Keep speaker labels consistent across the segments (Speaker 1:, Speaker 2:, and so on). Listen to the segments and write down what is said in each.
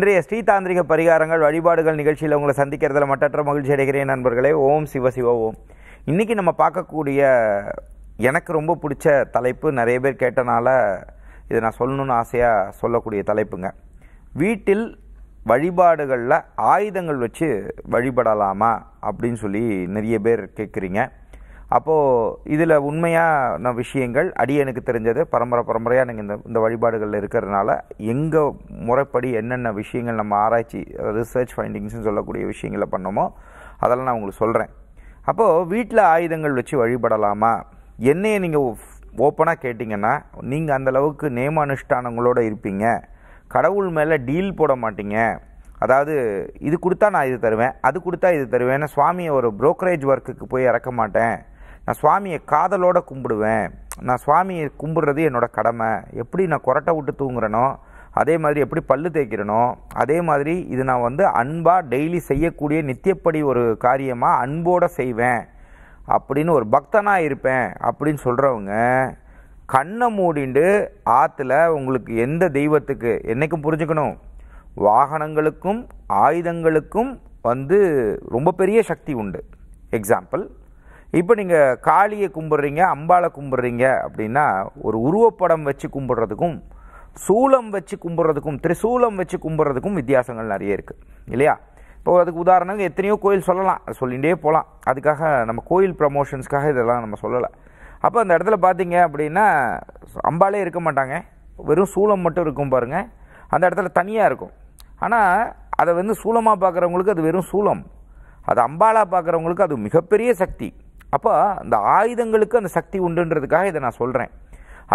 Speaker 1: இன்றைய ஸ்ரீதாந்திரிக பரிகாரங்கள் வழிபாடுகள் நிகழ்ச்சியில் உங்களை சந்திக்கிறதுல மட்டற்ற மகிழ்ச்சி அடைகிறேன் நண்பர்களே ஓம் சிவ சிவ ஓம் இன்றைக்கி நம்ம பார்க்கக்கூடிய எனக்கு ரொம்ப பிடிச்ச தலைப்பு நிறைய பேர் கேட்டனால இதை நான் சொல்லணும்னு ஆசையாக சொல்லக்கூடிய தலைப்புங்க வீட்டில் வழிபாடுகளில் ஆயுதங்கள் வச்சு வழிபடலாமா அப்படின்னு சொல்லி நிறைய பேர் கேட்குறீங்க அப்போது இதில் உண்மையான விஷயங்கள் அடியனுக்கு தெரிஞ்சது பரம்பரை பரம்பரையாக நீங்கள் இந்த இந்த வழிபாடுகளில் இருக்கிறதுனால எங்கள் முறைப்படி என்னென்ன விஷயங்கள் நம்ம ஆராய்ச்சி ரிசர்ச் ஃபைண்டிங்ஸ்னு சொல்லக்கூடிய விஷயங்களை பண்ணோமோ அதெல்லாம் நான் உங்களுக்கு சொல்கிறேன் அப்போது வீட்டில் ஆயுதங்கள் வச்சு வழிபடலாமா என்னையை நீங்கள் ஓப்பனாக கேட்டிங்கன்னா நீங்கள் அந்தளவுக்கு நேம அனுஷ்டானங்களோடு இருப்பீங்க கடவுள் மேலே டீல் போட மாட்டீங்க அதாவது இது கொடுத்தா நான் இது தருவேன் அது கொடுத்தா இது தருவேன் சுவாமியை ஒரு ப்ரோக்கரேஜ் ஒர்க்குக்கு போய் இறக்க மாட்டேன் நான் சுவாமியை காதலோடு கும்பிடுவேன் நான் சுவாமியை கும்பிடுறது என்னோடய கடமை எப்படி நான் கொரட்டை விட்டு தூங்குறனோ அதே மாதிரி எப்படி பல்லு தேய்க்கிறனோ அதே மாதிரி இது நான் வந்து அன்பாக டெய்லி செய்யக்கூடிய நித்தியப்படி ஒரு காரியமாக அன்போடு செய்வேன் அப்படின்னு ஒரு பக்தனாக இருப்பேன் அப்படின்னு சொல்கிறவங்க கண்ணை மூடிண்டு ஆற்றுல உங்களுக்கு எந்த தெய்வத்துக்கு என்றைக்கும் புரிஞ்சுக்கணும் வாகனங்களுக்கும் ஆயுதங்களுக்கும் வந்து ரொம்ப பெரிய சக்தி உண்டு எக்ஸாம்பிள் இப்போ நீங்கள் காளியை கும்பிட்றீங்க அம்பாலை கும்பிட்றீங்க அப்படின்னா ஒரு உருவப்படம் வச்சு கும்பிட்றதுக்கும் சூலம் வச்சு கும்பிட்றதுக்கும் திரிசூலம் வச்சு கும்பிட்றதுக்கும் வித்தியாசங்கள் நிறைய இருக்குது இல்லையா இப்போ அதுக்கு உதாரணங்கள் எத்தனையோ கோயில் சொல்லலாம் சொல்லிகிட்டே போகலாம் அதுக்காக நம்ம கோயில் ப்ரமோஷன்ஸ்க்காக இதெல்லாம் நம்ம சொல்லலை அப்போ அந்த இடத்துல பார்த்தீங்க அப்படின்னா அம்பாலே இருக்க மாட்டாங்க வெறும் சூளம் மட்டும் இருக்கும் பாருங்கள் அந்த இடத்துல தனியாக இருக்கும் ஆனால் அதை வந்து சூளமாக பார்க்குறவங்களுக்கு அது வெறும் சூளம் அது அம்பாலாக பார்க்குறவங்களுக்கு அது மிகப்பெரிய சக்தி அப்போ அந்த ஆயுதங்களுக்கு அந்த சக்தி உண்டுன்றதுக்காக இதை நான் சொல்கிறேன்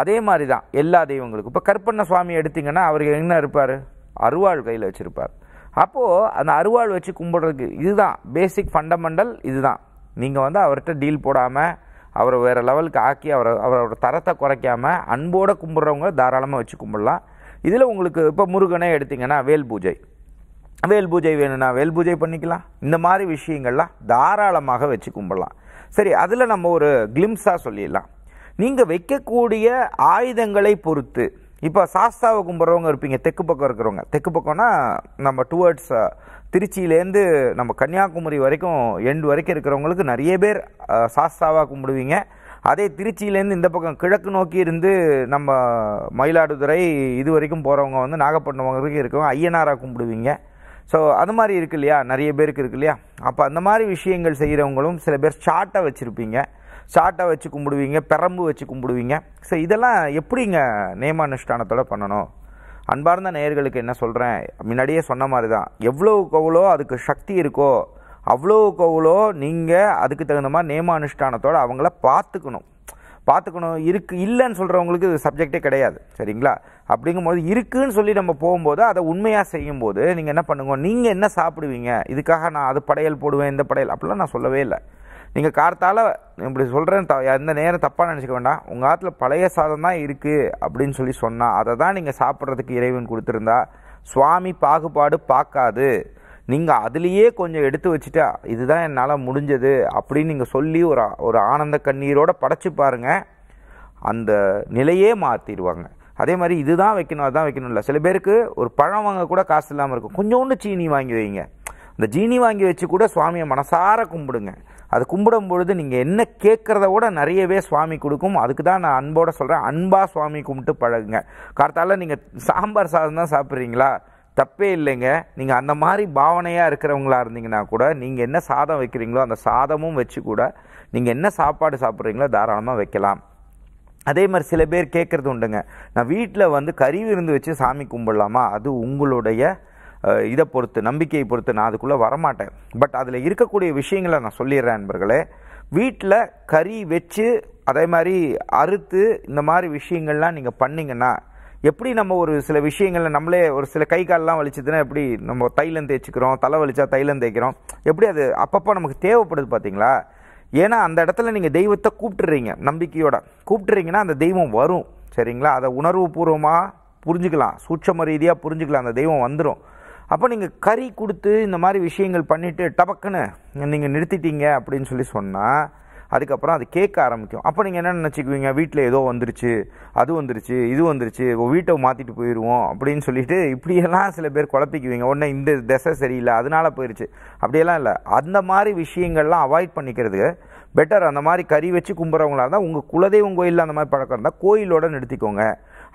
Speaker 1: அதே மாதிரி தான் எல்லா தெய்வங்களுக்கும் இப்போ கருப்பண்ண சுவாமி எடுத்திங்கன்னா அவர் என்ன இருப்பார் அருவாள் கையில் வச்சுருப்பார் அப்போது அந்த அருவாள் வச்சு கும்பிட்றதுக்கு இதுதான் பேசிக் ஃபண்டமெண்டல் இதுதான் நீங்கள் வந்து அவர்கிட்ட டீல் போடாமல் அவரை வேறு லெவலுக்கு ஆக்கி அவரை அவரோட தரத்தை குறைக்காமல் அன்போடு கும்பிட்றவங்க தாராளமாக வச்சு கும்பிடலாம் இதில் உங்களுக்கு இப்போ முருகனே எடுத்திங்கன்னா வேல் பூஜை வேல் பூஜை வேணும்னா வேல் பூஜை பண்ணிக்கலாம் இந்த மாதிரி விஷயங்கள்லாம் தாராளமாக வச்சு கும்பிடலாம் சரி அதில் நம்ம ஒரு கிளிம்ஸாக சொல்லிடலாம் நீங்கள் வைக்கக்கூடிய ஆயுதங்களை பொறுத்து இப்போ சாஸ்தாவை கும்பிட்றவங்க இருப்பீங்க தெற்கு பக்கம் இருக்கிறவங்க தெற்கு பக்கம்னா நம்ம டுவர்ட்ஸ் திருச்சியிலேருந்து நம்ம கன்னியாகுமரி வரைக்கும் எண்டு வரைக்கும் இருக்கிறவங்களுக்கு நிறைய பேர் சாஸ்தாவாக கும்பிடுவீங்க அதே திருச்சியிலேருந்து இந்த பக்கம் கிழக்கு நோக்கி இருந்து நம்ம மயிலாடுதுறை இது வரைக்கும் போகிறவங்க வந்து நாகப்பட்டினம் வரைக்கும் இருக்கவங்க ஐயனாராக கும்பிடுவீங்க ஸோ அது மாதிரி இருக்கு இல்லையா நிறைய பேருக்கு இருக்கு இல்லையா அப்போ அந்த மாதிரி விஷயங்கள் செய்கிறவங்களும் சில பேர் சாட்டை வச்சுருப்பீங்க சாட்டை வச்சு கும்பிடுவீங்க பெரம்பு வச்சு கும்பிடுவீங்க ஸோ இதெல்லாம் எப்படிங்க நியமானுஷ்டானத்தோட பண்ணணும் அன்பார்ந்த நேயர்களுக்கு என்ன சொல்கிறேன் முன்னாடியே சொன்ன மாதிரி தான் எவ்வளோவுக்கு கவுளோ அதுக்கு சக்தி இருக்கோ அவ்வளோவுக்கு எவ்வளோ நீங்கள் அதுக்கு தகுந்த மாதிரி நியமானுஷ்டானத்தோடு அவங்கள பார்த்துக்கணும் பார்த்துக்கணும் இருக்கு இல்லைன்னு சொல்கிறவங்களுக்கு இது சப்ஜெக்டே கிடையாது சரிங்களா அப்படிங்கும்போது இருக்குன்னு சொல்லி நம்ம போகும்போது அதை உண்மையாக செய்யும்போது நீங்கள் என்ன பண்ணுங்க நீங்கள் என்ன சாப்பிடுவீங்க இதுக்காக நான் அது படையல் போடுவேன் இந்த படையல் அப்படிலாம் நான் சொல்லவே இல்லை நீங்கள் கார்த்தால் இப்படி சொல்கிறேன் த எந்த நேரம் தப்பாக நினச்சிக்க வேண்டாம் உங்கள் ஆற்றுல பழைய சாதம் தான் இருக்குது அப்படின்னு சொல்லி சொன்னால் அதை தான் நீங்கள் சாப்பிட்றதுக்கு இறைவன் கொடுத்துருந்தா சுவாமி பாகுபாடு பார்க்காது நீங்கள் அதுலேயே கொஞ்சம் எடுத்து வச்சுட்டா இதுதான் என்னால் முடிஞ்சது அப்படின்னு நீங்கள் சொல்லி ஒரு ஒரு ஆனந்த கண்ணீரோடு படைச்சி பாருங்கள் அந்த நிலையே மாற்றிடுவாங்க அதே மாதிரி இதுதான் வைக்கணும் அதுதான் வைக்கணும் இல்லை சில பேருக்கு ஒரு பழம் வாங்க கூட காசு இல்லாமல் இருக்கும் கொஞ்சோண்டு சீனி வாங்கி வைங்க அந்த ஜீனி வாங்கி வச்சு கூட சுவாமியை மனசார கும்பிடுங்க அது கும்பிடும் பொழுது நீங்கள் என்ன கேட்குறத விட நிறையவே சுவாமி கொடுக்கும் அதுக்கு தான் நான் அன்போடு சொல்கிறேன் அன்பாக சுவாமி கும்பிட்டு பழகுங்க கார்த்தால நீங்கள் சாம்பார் சாதம் தான் சாப்பிட்றீங்களா தப்பே இல்லைங்க நீங்கள் அந்த மாதிரி பாவனையாக இருக்கிறவங்களா இருந்தீங்கன்னா கூட நீங்கள் என்ன சாதம் வைக்கிறீங்களோ அந்த சாதமும் வச்சு கூட நீங்கள் என்ன சாப்பாடு சாப்பிட்றீங்களோ தாராளமாக வைக்கலாம் அதே மாதிரி சில பேர் கேட்குறது உண்டுங்க நான் வீட்டில் வந்து கறி விருந்து வச்சு சாமி கும்பிடலாமா அது உங்களுடைய இதை பொறுத்து நம்பிக்கையை பொறுத்து நான் அதுக்குள்ளே வரமாட்டேன் பட் அதில் இருக்கக்கூடிய விஷயங்களை நான் சொல்லிடுறேன் நண்பர்களே வீட்டில் கறி வச்சு அதே மாதிரி அறுத்து இந்த மாதிரி விஷயங்கள்லாம் நீங்கள் பண்ணிங்கன்னா எப்படி நம்ம ஒரு சில விஷயங்களில் நம்மளே ஒரு சில கை கால்லாம் வலிச்சதுன்னா எப்படி நம்ம தைலம் தேய்ச்சிக்கிறோம் தலை வலிச்சா தைலம் தேய்க்கிறோம் எப்படி அது அப்பப்போ நமக்கு தேவைப்படுது பார்த்தீங்களா ஏன்னா அந்த இடத்துல நீங்கள் தெய்வத்தை கூப்பிட்டுறீங்க நம்பிக்கையோட கூப்பிட்டுறீங்கன்னா அந்த தெய்வம் வரும் சரிங்களா அதை உணர்வு பூர்வமாக புரிஞ்சுக்கலாம் சூட்சம ரீதியாக புரிஞ்சுக்கலாம் அந்த தெய்வம் வந்துடும் அப்போ நீங்கள் கறி கொடுத்து இந்த மாதிரி விஷயங்கள் பண்ணிவிட்டு டபக்குன்னு நீங்கள் நிறுத்திட்டீங்க அப்படின்னு சொல்லி சொன்னால் அதுக்கப்புறம் அது கேட்க ஆரம்பிக்கும் அப்போ நீங்கள் என்ன நினச்சிக்குவீங்க வீட்டில் ஏதோ வந்துருச்சு அது வந்துருச்சு இது வந்துருச்சு வீட்டை மாற்றிட்டு போயிடுவோம் அப்படின்னு சொல்லிட்டு இப்படியெல்லாம் சில பேர் குழப்பிக்குவீங்க உடனே இந்த திசை சரியில்லை அதனால் போயிடுச்சு அப்படியெல்லாம் இல்லை அந்த மாதிரி விஷயங்கள்லாம் அவாய்ட் பண்ணிக்கிறதுக்கு பெட்டர் அந்த மாதிரி கறி வச்சு கும்புறவங்களா இருந்தால் உங்கள் குலதெய்வம் கோயிலில் அந்த மாதிரி பழக்கம் இருந்தால் கோயிலோட நிறுத்திக்கோங்க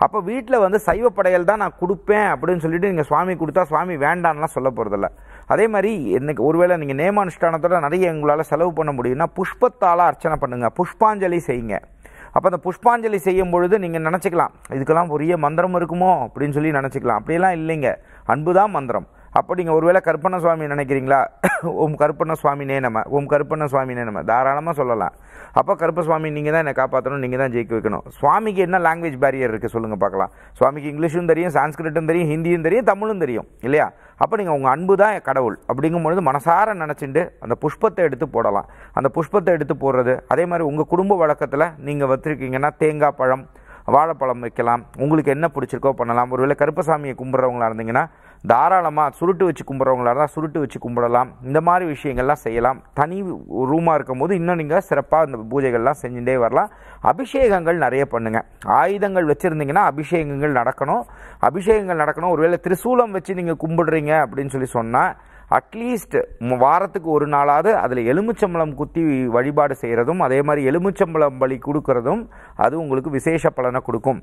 Speaker 1: அப்போ வீட்டில் வந்து சைவப்படையல் தான் நான் கொடுப்பேன் அப்படின்னு சொல்லிட்டு நீங்கள் சுவாமி கொடுத்தா சுவாமி வேண்டான்லாம் சொல்ல போகிறதில்ல அதே மாதிரி இன்னைக்கு ஒருவேளை நீங்கள் நேமானுஷ்டானத்தோட நிறைய எங்களால் செலவு பண்ண முடியும்னா புஷ்பத்தால் அர்ச்சனை பண்ணுங்கள் புஷ்பாஞ்சலி செய்யுங்க அப்போ அந்த புஷ்பாஞ்சலி செய்யும் பொழுது நீங்கள் நினச்சிக்கலாம் இதுக்கெல்லாம் பெரிய மந்திரம் இருக்குமோ அப்படின்னு சொல்லி நினச்சிக்கலாம் அப்படியெல்லாம் இல்லைங்க அன்பு தான் மந்திரம் அப்போ நீங்கள் ஒருவேளை கற்பன சுவாமி நினைக்கிறீங்களா ஓம் கருப்பண்ண சுவாமினே நம்ம ஓம் கருப்பண்ண சுவாமினே நம்ம தாராளமாக சொல்லலாம் அப்போ கருப்ப சுவாமி நீங்கள் தான் என்னை காப்பாற்றணும் நீங்கள் தான் ஜெயிக்க வைக்கணும் சுவாமிக்கு என்ன லாங்குவேஜ் பேரியர் இருக்குது சொல்லுங்கள் பார்க்கலாம் சுவாமிக்கு இங்கிலீஷும் தெரியும் சான்ஸ்கிரிட்டும் தெரியும் ஹிந்தியும் தெரியும் தமிழும் தெரியும் இல்லையா அப்போ நீங்கள் உங்கள் அன்பு தான் கடவுள் அப்படிங்கும்பொழுது மனசார நினச்சிட்டு அந்த புஷ்பத்தை எடுத்து போடலாம் அந்த புஷ்பத்தை எடுத்து போடுறது அதே மாதிரி உங்கள் குடும்ப வழக்கத்தில் நீங்கள் வச்சுருக்கீங்கன்னா தேங்காய் பழம் வாழைப்பழம் வைக்கலாம் உங்களுக்கு என்ன பிடிச்சிருக்கோ பண்ணலாம் ஒருவேளை கருப்பசாமியை கும்பிட்றவங்களா இருந்தீங்கன்னா தாராளமாக சுருட்டு வச்சு கும்பிட்றவங்களா இருந்தால் சுருட்டு வச்சு கும்பிடலாம் இந்த மாதிரி விஷயங்கள்லாம் செய்யலாம் தனி ரூமாக இருக்கும் போது இன்னும் நீங்கள் சிறப்பாக இந்த பூஜைகள்லாம் செஞ்சுட்டே வரலாம் அபிஷேகங்கள் நிறைய பண்ணுங்கள் ஆயுதங்கள் வச்சுருந்தீங்கன்னா அபிஷேகங்கள் நடக்கணும் அபிஷேகங்கள் நடக்கணும் ஒருவேளை திரிசூலம் வச்சு நீங்கள் கும்பிடுறீங்க அப்படின்னு சொல்லி சொன்னால் அட்லீஸ்ட் வாரத்துக்கு ஒரு நாளாவது அதில் எலுமிச்சம்பளம் குத்தி வழிபாடு செய்கிறதும் அதே மாதிரி எலுமிச்சம்பளம் பலி கொடுக்கறதும் அது உங்களுக்கு விசேஷ பலனை கொடுக்கும்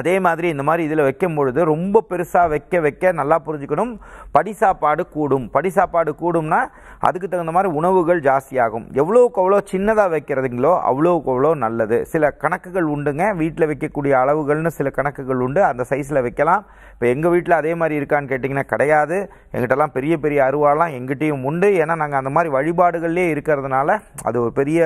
Speaker 1: அதே மாதிரி இந்த மாதிரி இதில் வைக்கும் பொழுது ரொம்ப பெருசாக வைக்க வைக்க நல்லா புரிஞ்சுக்கணும் படி சாப்பாடு கூடும் படி சாப்பாடு கூடும்னா அதுக்கு தகுந்த மாதிரி உணவுகள் ஜாஸ்தியாகும் எவ்வளோக்கு அவ்வளோ சின்னதாக வைக்கிறதுங்களோ அவ்வளோக்கு அவ்வளோ நல்லது சில கணக்குகள் உண்டுங்க வீட்டில் வைக்கக்கூடிய அளவுகள்னு சில கணக்குகள் உண்டு அந்த சைஸில் வைக்கலாம் இப்போ எங்கள் வீட்டில் அதே மாதிரி இருக்கான்னு கேட்டிங்கன்னா கிடையாது எங்கிட்டலாம் பெரிய பெரிய அருவாலாம் எங்கிட்டையும் உண்டு ஏன்னா நாங்கள் அந்த மாதிரி வழிபாடுகள்லேயே இருக்கிறதுனால அது ஒரு பெரிய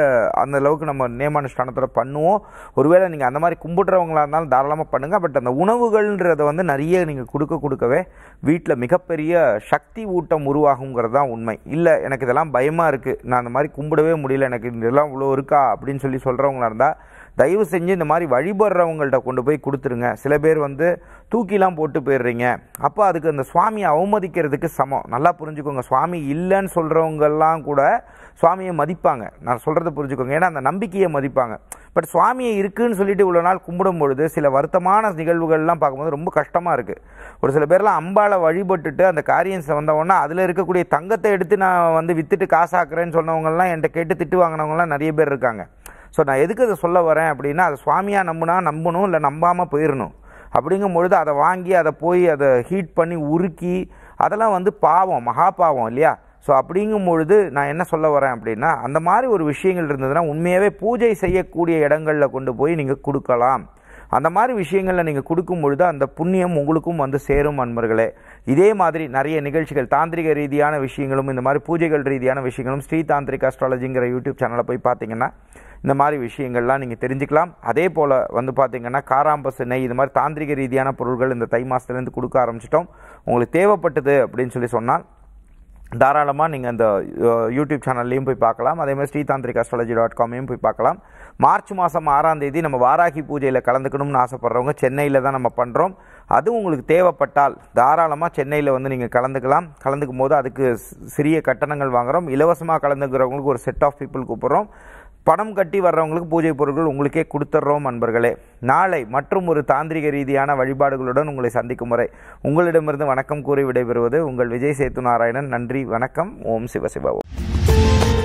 Speaker 1: அந்த அளவுக்கு நம்ம நியமானுஷ்டானத்தில் பண்ணுவோம் ஒருவேளை நீங்கள் அந்த மாதிரி கும்பிட்றவங்களாக இருந்தாலும் தாராளமாக பண்ணுங்கள் பட் அந்த உணவுகள்ன்றதை வந்து நிறைய நீங்கள் கொடுக்க கொடுக்கவே வீட்டில் மிகப்பெரிய சக்தி ஊட்டம் உருவாகுங்கிறது தான் உண்மை இல்லை எனக்கு இதெல்லாம் பயமாக இருக்குது நான் அந்த மாதிரி கும்பிடவே முடியல எனக்கு இதெல்லாம் இவ்வளோ இருக்கா அப்படின்னு சொல்லி சொல்கிறவங்களாக இருந்தால் தயவு செஞ்சு இந்த மாதிரி வழிபடுறவங்கள்ட்ட கொண்டு போய் கொடுத்துருங்க சில பேர் வந்து தூக்கிலாம் போட்டு போயிடுறீங்க அப்போ அதுக்கு அந்த சுவாமியை அவமதிக்கிறதுக்கு சமம் நல்லா புரிஞ்சுக்கோங்க சுவாமி இல்லைன்னு சொல்கிறவங்கெல்லாம் கூட சுவாமியை மதிப்பாங்க நான் சொல்கிறத புரிஞ்சுக்கோங்க ஏன்னா அந்த நம்பிக்கையை மதிப்பாங்க பட் சுவாமியை இருக்குன்னு சொல்லிட்டு இவ்வளோ நாள் கும்பிடும் பொழுது சில வருத்தமான நிகழ்வுகள்லாம் பார்க்கும்போது ரொம்ப கஷ்டமாக இருக்குது ஒரு சில பேர்லாம் அம்பாவை வழிபட்டுட்டு அந்த காரியம் வந்தவொடனே அதில் இருக்கக்கூடிய தங்கத்தை எடுத்து நான் வந்து விற்றுட்டு காசாக்குறேன்னு சொன்னவங்கலாம் என்கிட்ட கேட்டு திட்டு வாங்கினவங்கலாம் நிறைய பேர் இருக்காங்க ஸோ நான் எதுக்கு அதை சொல்ல வரேன் அப்படின்னா அதை சுவாமியாக நம்புனா நம்பணும் இல்லை நம்பாமல் போயிடணும் அப்படிங்கும் பொழுது அதை வாங்கி அதை போய் அதை ஹீட் பண்ணி உருக்கி அதெல்லாம் வந்து பாவம் மகா பாவம் இல்லையா ஸோ அப்படிங்கும் பொழுது நான் என்ன சொல்ல வரேன் அப்படின்னா அந்த மாதிரி ஒரு விஷயங்கள் இருந்ததுன்னா உண்மையாகவே பூஜை செய்யக்கூடிய இடங்களில் கொண்டு போய் நீங்கள் கொடுக்கலாம் அந்த மாதிரி விஷயங்களில் நீங்கள் கொடுக்கும் பொழுது அந்த புண்ணியம் உங்களுக்கும் வந்து சேரும் அன்பர்களே இதே மாதிரி நிறைய நிகழ்ச்சிகள் தாந்திரிக ரீதியான விஷயங்களும் இந்த மாதிரி பூஜைகள் ரீதியான விஷயங்களும் ஸ்ரீ தாந்திரிக் அஸ்ட்ராலஜிங்கிற யூடியூப் சேனலை போய் பார்த்தீங்கன்னா இந்த மாதிரி விஷயங்கள்லாம் நீங்கள் தெரிஞ்சுக்கலாம் அதே போல் வந்து பார்த்திங்கன்னா காராம்பஸ் நெய் இது மாதிரி தாந்திரிக ரீதியான பொருட்கள் இந்த தை மாதத்துலேருந்து கொடுக்க ஆரம்பிச்சிட்டோம் உங்களுக்கு தேவைப்பட்டது அப்படின்னு சொல்லி சொன்னால் தாராளமாக நீங்கள் அந்த யூடியூப் சேனல்லையும் போய் பார்க்கலாம் அதே மாதிரி ஸ்ரீதாந்திரிக் அஸ்ட்ராலஜி டாட் காமையும் போய் பார்க்கலாம் மார்ச் மாதம் ஆறாம் தேதி நம்ம வாராகி பூஜையில் கலந்துக்கணும்னு ஆசைப்பட்றவங்க சென்னையில் தான் நம்ம பண்ணுறோம் அது உங்களுக்கு தேவைப்பட்டால் தாராளமாக சென்னையில் வந்து நீங்கள் கலந்துக்கலாம் கலந்துக்கும் போது அதுக்கு சிறிய கட்டணங்கள் வாங்குகிறோம் இலவசமாக கலந்துக்கிறவங்களுக்கு ஒரு செட் ஆஃப் பீப்புள் கூப்பிட்றோம் பணம் கட்டி வர்றவங்களுக்கு பூஜை பொருட்கள் உங்களுக்கே கொடுத்துட்றோம் அன்பர்களே நாளை மற்றும் ஒரு தாந்திரிக ரீதியான வழிபாடுகளுடன் உங்களை சந்திக்கும் முறை உங்களிடமிருந்து வணக்கம் கூறி விடைபெறுவது உங்கள் விஜய் சேத்து நாராயணன் நன்றி வணக்கம் ஓம் சிவசிவா ஓம்